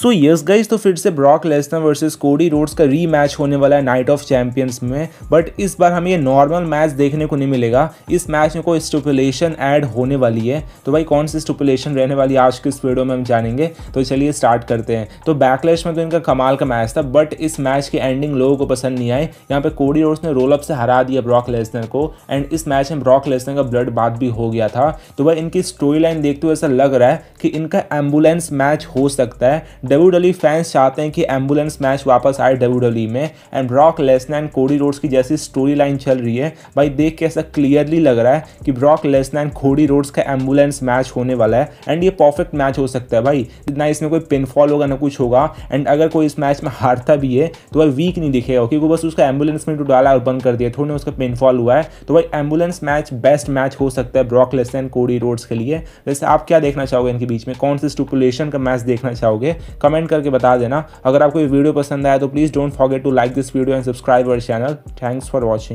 so yes guys तो फिर से Brock Lesnar versus Cody Rhodes का री मैच होने वाला है नाइट ऑफ चैंपियंस में बट इस बार हमें ये नॉर्मल मैच देखने को नहीं मिलेगा इस मैच में कोई स्टुपुलेशन ऐड होने वाली है तो भाई कौन सी स्टुपुलेशन रहने वाली है आज की इस वीडियो में हम जानेंगे तो चलिए स्टार्ट करते हैं तो बैकलैश में तो इनका कमाल का मैच था बट इस मैच की एंडिंग लोगों को पसंद नहीं आई यहाँ पर कोडी रोड्स ने रोलअप से हरा दिया ब्रॉक लेसनर को एंड इस मैच में ब्रॉक लेसनर का ब्लड बात भी हो गया था तो भाई इनकी स्टोरी लाइन देखते हुए ऐसा लग रहा है कि इनका एम्बुलेंस मैच हो सकता है डब्ल्यू फैंस चाहते हैं कि एम्बुलेंस मैच वापस आए डब्ल्यू में and Brock Lesnar and Cody Rhodes की जैसी स्टोरी लाइन चल रही है भाई देख के ऐसा क्लियरली लग रहा है कि Brock Lesnar and Cody Rhodes का एम्बुलेंस मैच होने वाला है एंड ये परफेक्ट मैच हो सकता है भाई ना इसमें कोई पिनफॉल होगा ना कुछ होगा एंड अगर कोई इस मैच में हारता भी है तो भाई वीक नहीं दिखेगा क्योंकि बस उसका एम्बुलेंस में तो डाला और बंद कर दिया थोड़ी उसका पिनफॉल हुआ है तो भाई एम्बुलेंस मैच बेस्ट मैच हो सकता है Brock Lesnar and Cody Rhodes के लिए वैसे आप क्या देखना चाहोगे इनके बीच में कौन से स्टूपुलेशन का मैच देखना चाहोगे कमेंट करके बता देना अगर आपको ये वीडियो पसंद आया तो please don't forget to like this video and subscribe our channel thanks for watching